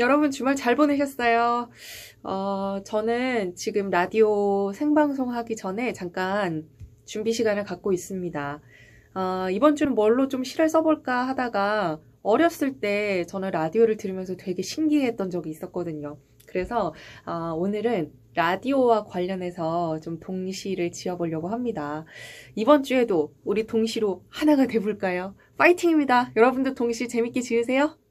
여러분 주말 잘 보내셨어요? 어, 저는 지금 라디오 생방송 하기 전에 잠깐 준비 시간을 갖고 있습니다. 어, 이번 주는 뭘로 좀 시를 써볼까 하다가 어렸을 때 저는 라디오를 들으면서 되게 신기했던 적이 있었거든요. 그래서 어, 오늘은 라디오와 관련해서 좀 동시를 지어보려고 합니다. 이번 주에도 우리 동시로 하나가 돼볼까요? 파이팅입니다. 여러분도 동시 재밌게 지으세요.